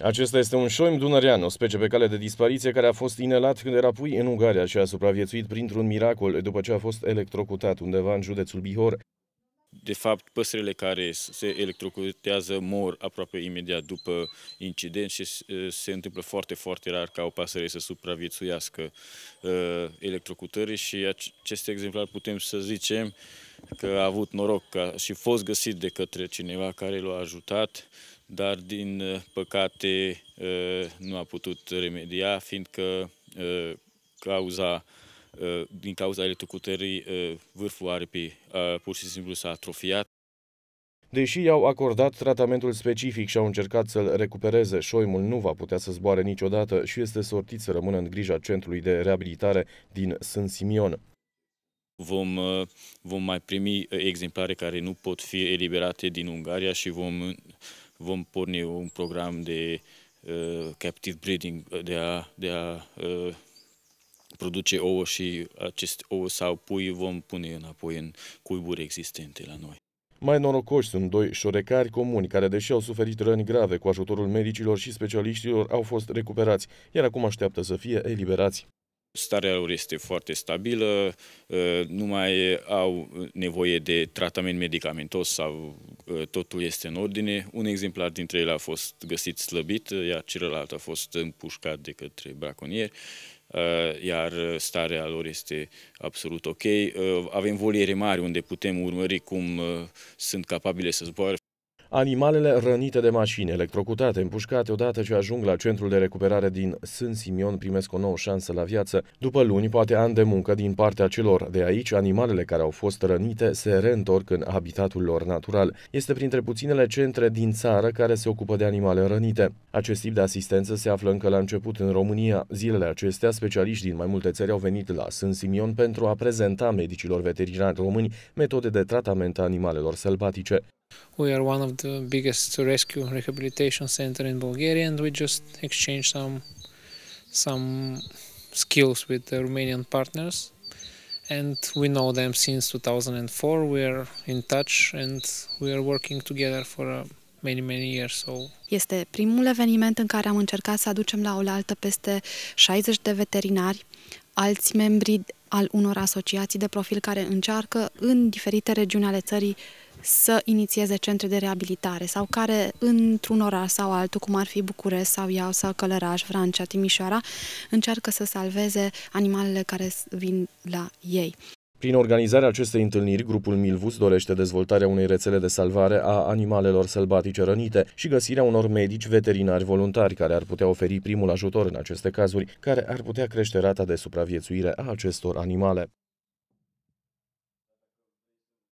Acesta este un șoim dunărean, o specie pe cale de dispariție care a fost inelat când era pui în Ungaria și a supraviețuit printr-un miracol după ce a fost electrocutat undeva în județul Bihor. De fapt, păsările care se electrocutează mor aproape imediat după incident și se întâmplă foarte, foarte rar ca o pasăre să supraviețuiască electrocutării și acest exemplar putem să zicem că a avut noroc că și fost găsit de către cineva care l-a ajutat, dar din uh, păcate uh, nu a putut remedia, fiindcă uh, cauza, din cauza electrocutării vârful aripii pur și simplu s-a atrofiat. Deși i-au acordat tratamentul specific și au încercat să-l recupereze, șoimul nu va putea să zboare niciodată și este sortit să rămână în grija Centrului de Reabilitare din Sân Simion. Vom, uh, vom mai primi uh, exemplare care nu pot fi eliberate din Ungaria și vom, vom porni un program de uh, captive breeding, uh, de a, de a uh, produce ouă și acest ouă sau pui vom pune înapoi în cuiburi existente la noi. Mai norocoși sunt doi șorecari comuni care, deși au suferit răni grave cu ajutorul medicilor și specialiștilor, au fost recuperați, iar acum așteaptă să fie eliberați. Starea lor este foarte stabilă, ă, nu mai au nevoie de tratament medicamentos sau ă, totul este în ordine. Un exemplar dintre ele a fost găsit slăbit, iar celălalt a fost împușcat de către braconieri, ă, iar starea lor este absolut ok. Avem voliere mari unde putem urmări cum sunt capabile să zboare. Animalele rănite de mașini, electrocutate, împușcate odată ce ajung la centrul de recuperare din Sân Simion primesc o nouă șansă la viață. După luni, poate ani de muncă din partea celor de aici, animalele care au fost rănite se reîntorc în habitatul lor natural. Este printre puținele centre din țară care se ocupă de animale rănite. Acest tip de asistență se află încă la început în România. Zilele acestea, specialiști din mai multe țări au venit la Sân Simion pentru a prezenta medicilor veterinari români metode de tratament a animalelor sălbatice. We are one of the biggest rescue rehabilitation center in Bulgaria and we just exchange some some skills with the Romanian partners and we know them since 2004 we are in touch and we are working together for a uh, many, many years. So... Este primul eveniment în care am încercat să aducem la oaltă peste 60 de veterinari, alți membri al unor asociații de profil care încearcă în diferite regiuni ale țării să inițieze centre de reabilitare sau care într-un oraș sau altul, cum ar fi București sau Iau sau Călăraș, Vrancea, Timișoara, încearcă să salveze animalele care vin la ei. Prin organizarea acestei întâlniri, grupul Milvus dorește dezvoltarea unei rețele de salvare a animalelor sălbatice rănite și găsirea unor medici veterinari voluntari care ar putea oferi primul ajutor în aceste cazuri, care ar putea crește rata de supraviețuire a acestor animale.